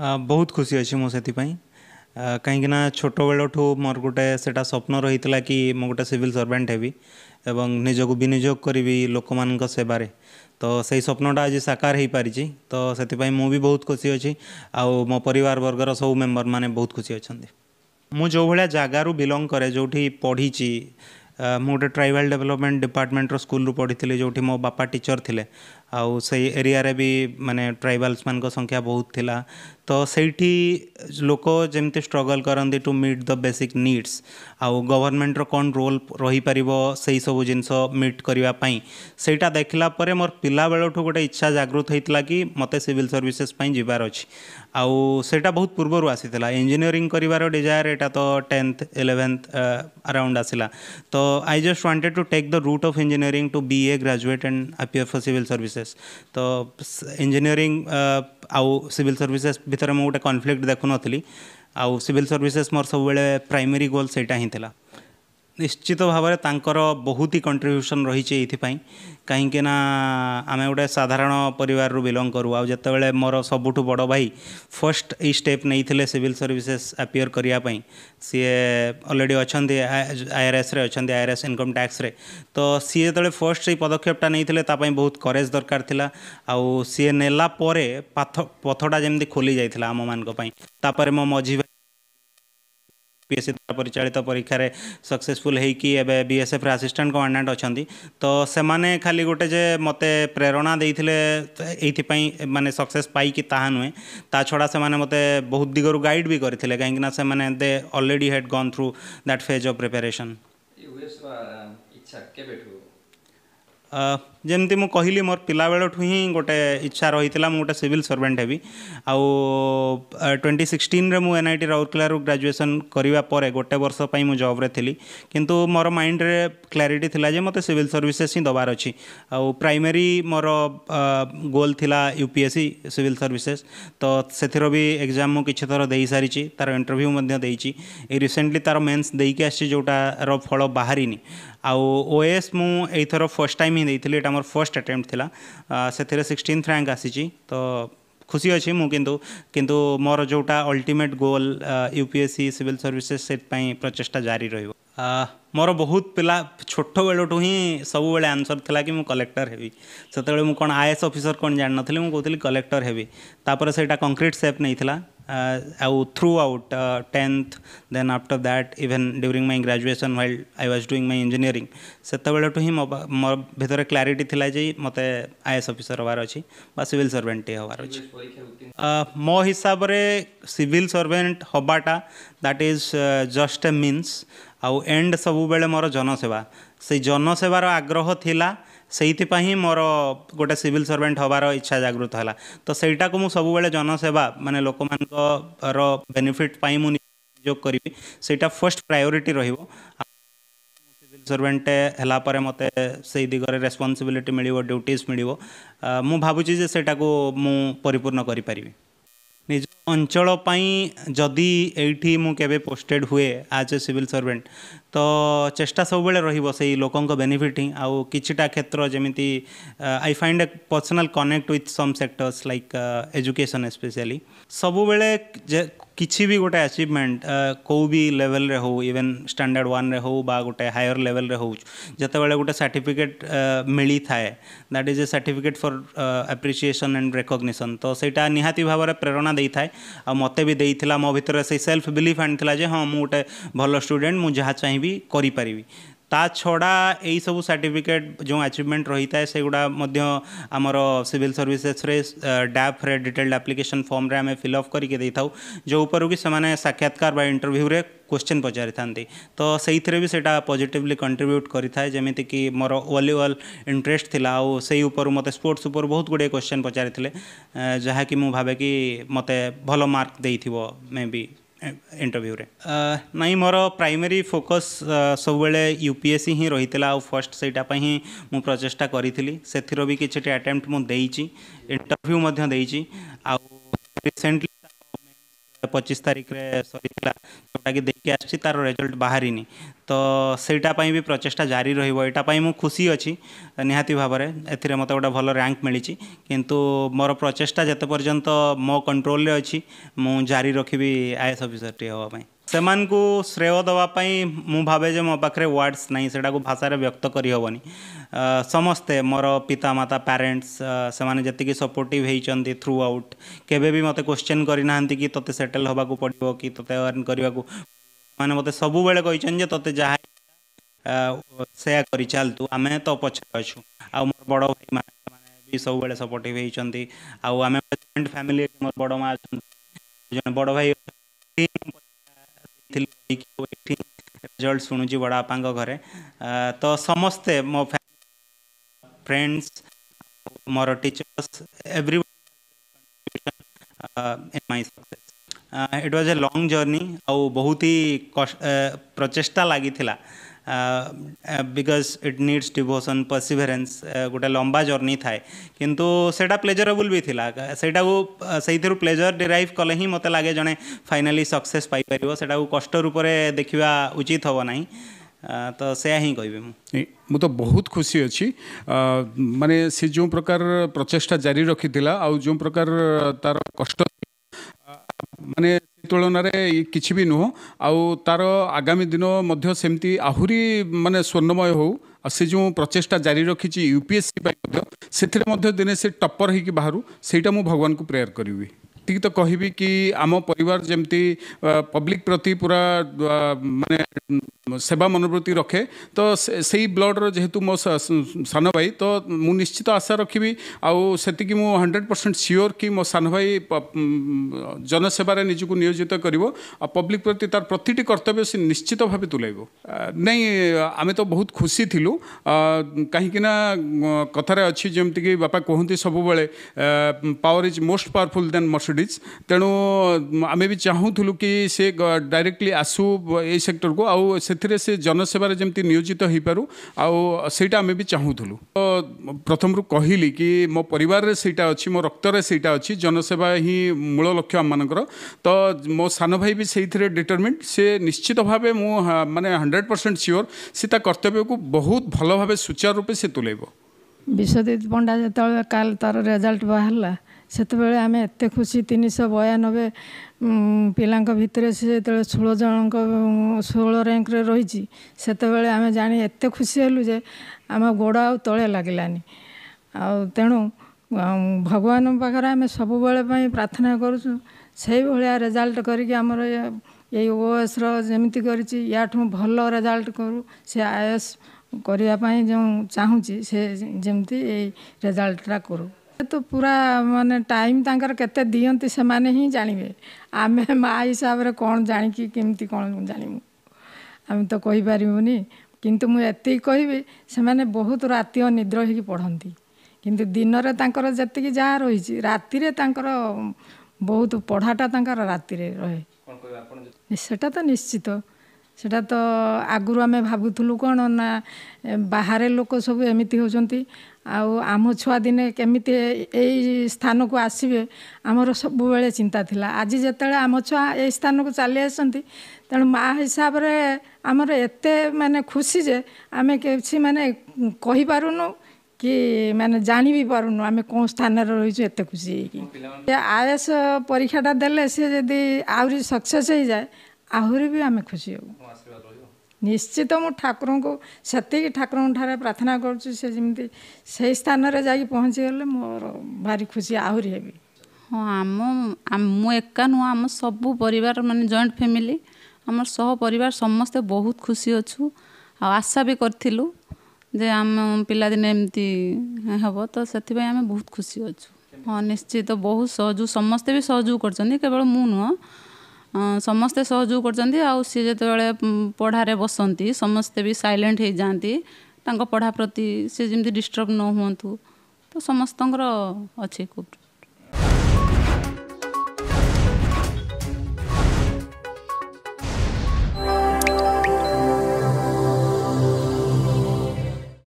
ବହୁତ ଖୁସି ଅଛି ମୁଁ ସେଥିପାଇଁ କାହିଁକିନା ଛୋଟବେଳଠୁ ମୋର ଗୋଟେ ସେଇଟା ସ୍ୱପ୍ନ ରହିଥିଲା କି ମୁଁ ଗୋଟେ ସିଭିଲ୍ ସର୍ଭାଣ୍ଟ ହେବି ଏବଂ ନିଜକୁ ବିନିଯୋଗ କରିବି ଲୋକମାନଙ୍କ ସେବାରେ ତ ସେଇ ସ୍ୱପ୍ନଟା ଆଜି ସାକାର ହୋଇପାରିଛି ତ ସେଥିପାଇଁ ମୁଁ ବି ବହୁତ ଖୁସି ଅଛି ଆଉ ମୋ ପରିବାର ବର୍ଗର ସବୁ ମେମ୍ବରମାନେ ବହୁତ ଖୁସି ଅଛନ୍ତି ମୁଁ ଯେଉଁଭଳିଆ ଜାଗାରୁ ବିଲଙ୍ଗ କରେ ଯେଉଁଠି ପଢ଼ିଛି ମୁଁ ଗୋଟେ ଟ୍ରାଇବାଲ୍ ଡେଭଲପମେଣ୍ଟ ଡିପାର୍ଟମେଣ୍ଟର ସ୍କୁଲରୁ ପଢ଼ିଥିଲି ଯେଉଁଠି ମୋ ବାପା ଟିଚର୍ ଥିଲେ ଆଉ ସେଇ ଏରିଆରେ ବି ମାନେ ଟ୍ରାଇବାଲ୍ସମାନଙ୍କ ସଂଖ୍ୟା ବହୁତ ଥିଲା ତ ସେଇଠି ଲୋକ ଯେମିତି ଷ୍ଟ୍ରଗଲ୍ କରନ୍ତି to meet the basic needs ଆଉ ଗଭର୍ଣ୍ଣମେଣ୍ଟର କ'ଣ ରୋଲ୍ ରହିପାରିବ ସେହିସବୁ ଜିନିଷ ମିଟ୍ କରିବା ପାଇଁ ସେଇଟା ଦେଖିଲା ପରେ ମୋର ପିଲାବେଳଠୁ ଗୋଟେ ଇଚ୍ଛା ଜାଗୃତ ହେଇଥିଲା କି ମୋତେ ସିଭିଲ୍ ସର୍ଭିସେସ୍ ପାଇଁ ଯିବାର ଅଛି ଆଉ ସେଇଟା ବହୁତ ପୂର୍ବରୁ ଆସିଥିଲା ଇଞ୍ଜିନିୟରିଂ କରିବାର ଡିଜାୟାର ଏଇଟା ତ ଟେନ୍ଥ ଇଲେଭେନ୍ଥ ଆରାଉଣ୍ଡ ଆସିଲା ତ I just wanted to take the route of engineering to be a graduate and I P F civil services ତ ଇଞ୍ଜିନିୟରିଂ ଆଉ ସିଭିଲ୍ ସର୍ଭିସେସ୍ ଭିତରେ ମୁଁ ଗୋଟେ କନଫ୍ଲିକ୍ଟ ଦେଖୁନଥିଲି ଆଉ ସିଭିଲ୍ ସର୍ଭିସେସ୍ ମୋର ସବୁବେଳେ ପ୍ରାଇମେରୀ ଗୋଲ୍ ସେଇଟା ହିଁ ଥିଲା ନିଶ୍ଚିତ ଭାବରେ ତାଙ୍କର ବହୁତ ହି କଣ୍ଟ୍ରିବ୍ୟୁସନ୍ ରହିଛି ଏଇଥିପାଇଁ କାହିଁକିନା ଆମେ ଗୋଟେ ସାଧାରଣ ପରିବାରରୁ ବିଲଙ୍ଗ କରୁ ଆଉ ଯେତେବେଳେ ମୋର ସବୁଠୁ ବଡ଼ ଭାଇ ଫାର୍ଷ୍ଟ ଏଇ ଷ୍ଟେପ୍ ନେଇଥିଲେ ସିଭିଲ୍ ସର୍ଭିସେସ୍ ଆପିୟର୍ କରିବା ପାଇଁ ସିଏ ଅଲରେଡ଼ି ଅଛନ୍ତି ଆଇଆର୍ଏସ୍ରେ ଅଛନ୍ତି ଆଇଆର୍ଏସ୍ ଇନକମ୍ ଟ୍ୟାକ୍ସରେ ତ ସିଏ ଯେତେବେଳେ ଫାର୍ଷ୍ଟ ସେଇ ପଦକ୍ଷେପଟା ନେଇଥିଲେ ତା ପାଇଁ ବହୁତ କରେଜ୍ ଦରକାର ଥିଲା ଆଉ ସିଏ ନେଲା ପରେ ପାଥ ପଥଟା ଯେମିତି ଖୋଲି ଯାଇଥିଲା ଆମମାନଙ୍କ ପାଇଁ ତାପରେ ମୋ ମଝି ଭାଇ पीएससी परिचालित परीक्षा रे सक्सेसफुल होईकि एबे बीएसएफ रे असिस्टेंट कमांडेंट अछंती तो सेमाने खाली गोटे जे मते प्रेरणा देइथिले एइथिपई माने सक्सेस पाई कि ताहा नुहे ता छड़ा माने मते बहुत दिगरु गाइड भी करथिले काहेकि ना माने they already had gone through that phase of preparation ଯେମିତି ମୁଁ କହିଲି ମୋର ପିଲାବେଳଠୁ ହିଁ ଗୋଟେ ଇଚ୍ଛା ରହିଥିଲା ମୁଁ ଗୋଟେ ସିଭିଲ୍ ସର୍ଭେଣ୍ଟ ହେବି ଆଉ ଟ୍ୱେଣ୍ଟି ସିକ୍ସଟିନ୍ରେ ମୁଁ ଏନ୍ ଆଇ ଟି ରାଉରକେଲାରୁ ଗ୍ରାଜୁଏସନ୍ କରିବା ପରେ ଗୋଟେ ବର୍ଷ ପାଇଁ ମୁଁ ଜବ୍ରେ ଥିଲି କିନ୍ତୁ ମୋର ମାଇଣ୍ଡରେ କ୍ଲାରିଟି ଥିଲା ଯେ ମୋତେ ସିଭିଲ୍ ସର୍ଭିସେସ୍ ହିଁ ଦେବାର ଅଛି ଆଉ ପ୍ରାଇମେରୀ ମୋର ଗୋଲ୍ ଥିଲା U P S C civil services ତ ସେଥିର ବି ଏକ୍ଜାମ୍ ମୁଁ କିଛି ଥର ଦେଇସାରିଛି ତା'ର ଇଣ୍ଟରଭ୍ୟୁ ମଧ୍ୟ ଦେଇଛି ଏଇ ରିସେଣ୍ଟଲି ତା'ର ମେନ୍ସ ଦେଇକି ଆସିଛି ଯେଉଁଟାର ଫଳ ବାହାରିନି ଆଉ ଓ ଏସ୍ ମୁଁ ଏଇଥର ଫାର୍ଷ୍ଟ ଟାଇମ୍ ହିଁ ଦେଇଥିଲି ଏଇଟା मोर फर्स्ट अटेम्प्ट से सिक्सटीन रैंक आसी तो खुशी अच्छे मुझु किंतु मोर जोटा ultimate goal UPSC civil services से प्रचेषा जारी रो मोर बहुत पिला छोट बेलू ही सब बेले आंसर थी कि मुझ कलेक्टर होगी से कौन आई एस अफिसर कौन जान नी मुझे कलेक्टर होगी तापर से कंक्रीट सेप नहीं uh, throughout 10th, then after that, even during my graduation while I was doing my engineering, ସେତେବେଳଠୁ ହିଁ ମୋ ଭିତରେ କ୍ଲାରିଟି ଥିଲା ଯେ ମୋତେ ଆଇ ଏସ୍ ଅଫିସର ହେବାର ଅଛି ବା ସିଭିଲ୍ ସର୍ଭେଣ୍ଟଟି ହେବାର ଅଛି ମୋ ହିସାବରେ ସିଭିଲ୍ ସର୍ଭେଣ୍ଟ ହେବାଟା that is just a means ଆଉ ଏଣ୍ଡ ସବୁବେଳେ ମୋର ଜନସେବା ସେଇ ଜନସେବାର ଆଗ୍ରହ ଥିଲା ସେଇଥିପାଇଁ ମୋର ଗୋଟେ ସିଭିଲ୍ ସର୍ଭେଣ୍ଟ ହେବାର ଇଚ୍ଛା ଜାଗୃତ ହେଲା ତ ସେଇଟାକୁ ମୁଁ ସବୁବେଳେ ଜନସେବା ମାନେ ଲୋକମାନଙ୍କର ବେନିଫିଟ୍ ପାଇଁ ମୁଁ ନିଯୋଗ କରିବି ସେଇଟା ଫାର୍ଷ୍ଟ ପ୍ରାୟୋରିଟି ରହିବ ସିଭିଲ୍ ସର୍ଭେଣ୍ଟ ହେଲା ପରେ ମୋତେ ସେଇ ଦିଗରେ ରେସ୍ପନ୍ସିବିଲିଟି ମିଳିବ ଡ୍ୟୁଟିଜ୍ ମିଳିବ ମୁଁ ଭାବୁଛି ଯେ ସେଇଟାକୁ ମୁଁ ପରିପୂର୍ଣ୍ଣ କରିପାରିବି ଅଞ୍ଚଳ ପାଇଁ ଯଦି ଏଇଠି ମୁଁ କେବେ ପୋଷ୍ଟେଡ଼୍ ହୁଏ ଆଜ୍ ଏ ସିଭିଲ୍ ସର୍ଭେଣ୍ଟ ତ ଚେଷ୍ଟା ସବୁବେଳେ ରହିବ ସେଇ ଲୋକଙ୍କ ବେନିଫିଟ୍ ହିଁ ଆଉ କିଛିଟା କ୍ଷେତ୍ର ଯେମିତି I find a personal connect with some sectors like education especially ସବୁବେଳେ ଯେ किसी भी गोटे आचिवमेंट कौ भी लेवल रे हो इवन स्टैंडर्ड वन हो बा गोटे हायर लेवल रे हो जते बेले गोटे सार्टिफिकेट मिली थाए that is a certificate for appreciation and recognition तो सहीटा निहाति भाव रे प्रेरणा दे थाए आ मते भी देई मो भर से सेल्फ बिलिफ आनी जे हां मु गोटे भलो स्टूडेंट मु जहा चाहि भी करी ता छड़ा यही सब सार्टिफिकेट जो अचिवमेंट रही था से गुड़ा मध्य सिविल सर्विसेस रे डैप रे डिटेल्ड एप्लीकेशन फॉर्म रे हमें फिल अप करके दे थाउ जो ऊपर कि से साक्षात्कार बा इंटरव्यू रे क्वेश्चन पचारि था तो से थे भी सेटा पॉजिटिवली कंट्रीब्यूट करमती कि मोर वॉलीबल इंटरेस्ट थी आई आईपुर मत स्पोर्ट्स बहुत गुड़े क्वेश्चन पचारि थे जहाँकि मुझे भावे कि मत भल मार्क दे थे मे बी ଇଣ୍ଟରଭ୍ୟୁରେ ନାଇଁ ମୋର ପ୍ରାଇମେରୀ ଫୋକସ୍ ସବୁବେଳେ ୟୁ ପି ଏସ୍ ସି ହିଁ ରହିଥିଲା ଆଉ ଫାର୍ଷ୍ଟ ସେଇଟା ପାଇଁ ହିଁ ମୁଁ ପ୍ରଚେଷ୍ଟା କରିଥିଲି ସେଥିର ବି କିଛିଟି ଆଟେମ୍ପ୍ଟ ମୁଁ ଦେଇଛି ଇଣ୍ଟରଭ୍ୟୁ ମଧ୍ୟ ଦେଇଛି ଆଉ ରିସେଣ୍ଟଲି ପଚିଶ ତାରିଖରେ ସରିଥିଲା ଯେଉଁଟାକି ଦେଇକି ଆସିଛି ତା'ର ରେଜଲ୍ଟ ବାହାରିନି ତ ସେଇଟା ପାଇଁ ବି ପ୍ରଚେଷ୍ଟା ଜାରି ରହିବ ଏଇଟା ପାଇଁ ମୁଁ ଖୁସି ଅଛି ନିହାତି ଭାବରେ ଏଥିରେ ମୋତେ ଗୋଟେ ଭଲ ର୍ୟାଙ୍କ ମିଳିଛି କିନ୍ତୁ ମୋର ପ୍ରଚେଷ୍ଟା ଯେତେ ପର୍ଯ୍ୟନ୍ତ ମୋ କଣ୍ଟ୍ରୋଲରେ ଅଛି ମୁଁ ଜାରି ରଖିବି ଆଇ ଏସ୍ ଅଫିସରଟିଏ ହେବା ପାଇଁ ସେମାନଙ୍କୁ ଶ୍ରେୟ ଦେବା ପାଇଁ ମୁଁ ଭାବେ ଯେ ମୋ ପାଖରେ ୱାର୍ଡ଼ସ୍ ନାହିଁ ସେଟାକୁ ଭାଷାରେ ବ୍ୟକ୍ତ କରିହେବନି ସମସ୍ତେ ମୋର ପିତାମାତା ପ୍ୟାରେଣ୍ଟସ୍ ସେମାନେ ଯେତିକି ସପୋର୍ଟିଭ୍ ହେଇଛନ୍ତି ଥ୍ରୁ ଆଉଟ୍ କେବେ ବି ମୋତେ କ୍ୱେଶ୍ଚନ୍ କରିନାହାନ୍ତି କି ତୋତେ ସେଟେଲ୍ ହେବାକୁ ପଡ଼ିବ କି ତୋତେ ଅର୍ନ କରିବାକୁ ସେମାନେ ମୋତେ ସବୁବେଳେ କହିଛନ୍ତି ଯେ ତୋତେ ଯାହା ସେୟା କରି ଚାଲୁ ଆମେ ତ ପଛରେ ଅଛୁ ଆଉ ମୋର ବଡ଼ ଭାଇମାନେ ସେମାନେ ବି ସବୁବେଳେ ସପୋର୍ଟିଭ୍ ହେଇଛନ୍ତି ଆଉ ଆମେ ଜଏଣ୍ଟ ଫ୍ୟାମିଲି ମୋର ବଡ଼ ମା' ଅଛନ୍ତି ଜଣେ ବଡ଼ ଭାଇ ଅଛନ୍ତି ଏଠି ରେଜଲ୍ଟ ଶୁଣୁଛି ବଡ଼ବାପାଙ୍କ ଘରେ ତ ସମସ୍ତେ ମୋ ଫ୍ରେଣ୍ଡସ୍ ମୋର teachers every in my it was a long journey ଆଉ ବହୁତ ହି ପ୍ରଚେଷ୍ଟା ଲାଗିଥିଲା because it needs devotion perseverance ଗୋଟେ ଲମ୍ବା ଜର୍ଣ୍ଣି ଥାଏ କିନ୍ତୁ ସେଇଟା ପ୍ଲେଜରେବୁଲ୍ ବି ଥିଲା ସେଇଟାକୁ ସେଇଥିରୁ ପ୍ଲେଜର୍ ଡିରାଇଭ୍ କଲେ ହିଁ ମୋତେ ଲାଗେ ଜଣେ ଫାଇନାଲି ସକ୍ସେସ୍ ପାଇପାରିବ ସେଇଟାକୁ କଷ୍ଟ ରୂପରେ ଦେଖିବା ଉଚିତ ହେବ ନାହିଁ ତ ସେୟା ହିଁ କହିବି ମୁଁ ମୁଁ ତ ବହୁତ ଖୁସି ଅଛି ମାନେ ସେ ଯେଉଁ ପ୍ରକାର ପ୍ରଚେଷ୍ଟା ଜାରି ରଖିଥିଲା ଆଉ ଯେଉଁ ପ୍ରକାର ତାର କଷ୍ଟ ମାନେ ତୁଳନାରେ କିଛି ବି ନୁହଁ ଆଉ ତାର ଆଗାମୀ ଦିନ ମଧ୍ୟ ସେମିତି ଆହୁରି ମାନେ ସ୍ୱର୍ଣ୍ଣମୟ ହେଉ ଆଉ ସେ ଯେଉଁ ପ୍ରଚେଷ୍ଟା ଜାରି ରଖିଛି ୟୁପିଏସ୍ସି ପାଇଁ ମଧ୍ୟ ସେଥିରେ ମଧ୍ୟ ଦିନେ ସେ ଟପ୍ପର ହେଇକି ବାହାରୁ ସେଇଟା ମୁଁ ଭଗବାନଙ୍କୁ ପ୍ରେୟାର କରିବି ଏତିକି ତ କହିବି କି ଆମ ପରିବାର ଯେମିତି ପବ୍ଲିକ୍ ପ୍ରତି ପୁରା ମାନେ ସେବା ମନୋବୃତ୍ତି ରଖେ ତ ସେଇ ବ୍ଲଡ଼ର ଯେହେତୁ ମୋ ସାନ ଭାଇ ତ ମୁଁ ନିଶ୍ଚିତ ଆଶା ରଖିବି ଆଉ ସେତିକି ମୁଁ ହଣ୍ଡ୍ରେଡ଼ ପରସେଣ୍ଟ ସିଓର କି ମୋ ସାନ ଭାଇ ଜନସେବାରେ ନିଜକୁ ନିୟୋଜିତ କରିବ ଆଉ ପବ୍ଲିକ୍ ପ୍ରତି ତାର ପ୍ରତିଟି କର୍ତ୍ତବ୍ୟ ସେ ନିଶ୍ଚିତ ଭାବେ ତୁଲାଇବ ନାଇଁ ଆମେ ତ ବହୁତ ଖୁସି ଥିଲୁ କାହିଁକିନା କଥାରେ ଅଛି ଯେମିତିକି ବାପା କୁହନ୍ତି ସବୁବେଳେ power is most powerful then Mercedes studies ତେଣୁ ଆମେ ବି ଚାହୁଁଥିଲୁ କି ସେ ଡାଇରେକ୍ଟଲି ଆସୁ ଏଇ ସେକ୍ଟରକୁ ଆଉ ସେଥିରେ ସେ ଜନସେବାରେ ଯେମିତି ନିୟୋଜିତ ହୋଇପାରୁ ଆଉ ସେଇଟା ଆମେ ବି ଚାହୁଁଥିଲୁ ପ୍ରଥମରୁ କହିଲି କି ମୋ ପରିବାରରେ ସେଇଟା ଅଛି ମୋ ରକ୍ତରେ ସେଇଟା ଅଛି ଜନସେବା ହିଁ ମୂଳ ଲକ୍ଷ୍ୟ ଆମମାନଙ୍କର ତ ମୋ ସାନ ଭାଇ ବି ସେଇଥିରେ ଡିଟରମିଣ୍ଟ ସେ ନିଶ୍ଚିତ ଭାବେ ମୁଁ ମାନେ ହଣ୍ଡ୍ରେଡ଼ ପରସେଣ୍ଟ ସିଓର ସେ ତା କର୍ତ୍ତବ୍ୟକୁ ବହୁତ ଭଲ ଭାବେ ସୁଚାରୁ ରୂପେ ସେ ତୁଲେଇବ ବିଶ୍ୱଜିତ ପଣ୍ଡା ଯେତେବେଳେ କାଲି ତା'ର ରେଜଲ୍ଟ ବାହାରିଲା ସେତେବେଳେ ଆମେ ଏତେ ଖୁସି ତିନିଶହ ବୟାନବେ ପିଲାଙ୍କ ଭିତରେ ସେ ଯେତେବେଳେ ଷୋହଳ ଜଣଙ୍କ ଷୋହଳ ରାଙ୍କରେ ରହିଛି ସେତେବେଳେ ଆମେ ଜାଣି ଏତେ ଖୁସି ହେଲୁ ଯେ ଆମ ଗୋଡ଼ ଆଉ ତଳେ ଲାଗିଲାନି ଆଉ ତେଣୁ ଭଗବାନଙ୍କ ପାଖରେ ଆମେ ସବୁବେଳେ ପାଇଁ ପ୍ରାର୍ଥନା କରୁଛୁ ସେଇଭଳିଆ ରେଜଲ୍ଟ କରିକି ଆମର ଏଇ ଓଏସ୍ର ଯେମିତି କରିଛି ୟାଠୁ ଭଲ ରେଜଲ୍ଟ କରୁ ସେ ଆଏସ୍ କରିବା ପାଇଁ ଯେଉଁ ଚାହୁଁଛି ସେ ଯେମିତି ଏଇ ରେଜଲ୍ଟଟା କରୁ ତ ପୁରା ମାନେ ଟାଇମ୍ ତାଙ୍କର କେତେ ଦିଅନ୍ତି ସେମାନେ ହିଁ ଜାଣିବେ ଆମେ ମା ହିସାବରେ କ'ଣ ଜାଣିକି କେମିତି କ'ଣ ଜାଣିବୁ ଆମେ ତ କହିପାରିବୁନି କିନ୍ତୁ ମୁଁ ଏତିକି କହିବି ସେମାନେ ବହୁତ ରାତି ଅନିଦ୍ର ହୋଇକି ପଢ଼ନ୍ତି କିନ୍ତୁ ଦିନରେ ତାଙ୍କର ଯେତିକି ଯାହା ରହିଛି ରାତିରେ ତାଙ୍କର ବହୁତ ପଢ଼ାଟା ତାଙ୍କର ରାତିରେ ରହେ ସେଟା ତ ନିଶ୍ଚିତ ସେଟା ତ ଆଗରୁ ଆମେ ଭାବୁଥିଲୁ କ'ଣ ନା ବାହାରେ ଲୋକ ସବୁ ଏମିତି ହେଉଛନ୍ତି ଆଉ ଆମ ଛୁଆ ଦିନେ କେମିତି ଏଇ ସ୍ଥାନକୁ ଆସିବେ ଆମର ସବୁବେଳେ ଚିନ୍ତା ଥିଲା ଆଜି ଯେତେବେଳେ ଆମ ଛୁଆ ଏଇ ସ୍ଥାନକୁ ଚାଲି ଆସିଛନ୍ତି ତେଣୁ ମାଆ ହିସାବରେ ଆମର ଏତେ ମାନେ ଖୁସି ଯେ ଆମେ କିଛି ମାନେ କହିପାରୁନୁ କି ମାନେ ଜାଣି ବି ପାରୁନୁ ଆମେ କେଉଁ ସ୍ଥାନରେ ରହିଛୁ ଏତେ ଖୁସି ହେଇକି ଆଇଏଏସ୍ ପରୀକ୍ଷାଟା ଦେଲେ ସିଏ ଯଦି ଆହୁରି ସକ୍ସେସ୍ ହେଇଯାଏ ଆହୁରି ବି ଆମେ ଖୁସି ହେବୁ ନିଶ୍ଚିତ ମୁଁ ଠାକୁରଙ୍କୁ ସେତିକି ଠାକୁରଙ୍କ ଠାରେ ପ୍ରାର୍ଥନା କରୁଛି ସେ ଯେମିତି ସେଇ ସ୍ଥାନରେ ଯାଇକି ପହଞ୍ଚିଗଲେ ମୋର ଭାରି ଖୁସି ଆହୁରି ହେବି ହଁ ଆମ ମୁଁ ଏକା ନୁହଁ ଆମ ସବୁ ପରିବାର ମାନେ ଜଏଣ୍ଟ ଫ୍ୟାମିଲି ଆମର ସହ ପରିବାର ସମସ୍ତେ ବହୁତ ଖୁସି ଅଛୁ ଆଉ ଆଶା ବି କରିଥିଲୁ ଯେ ଆମ ପିଲାଦିନେ ଏମିତି ହେବ ତ ସେଥିପାଇଁ ଆମେ ବହୁତ ଖୁସି ଅଛୁ ହଁ ନିଶ୍ଚିତ ବହୁତ ସହଯୋଗ ସମସ୍ତେ ବି ସହଯୋଗ କରିଛନ୍ତି କେବଳ ମୁଁ ନୁହଁ ସମସ୍ତେ ସହଯୋଗ କରୁଛନ୍ତି ଆଉ ସିଏ ଯେତେବେଳେ ପଢ଼ାରେ ବସନ୍ତି ସମସ୍ତେ ବି ସାଇଲେଣ୍ଟ ହେଇଯାଆନ୍ତି ତାଙ୍କ ପଢ଼ା ପ୍ରତି ସେ ଯେମିତି ଡିଷ୍ଟର୍ବ ନ ହୁଅନ୍ତୁ ତ ସମସ୍ତଙ୍କର ଅଛି କୁପ୍ରତି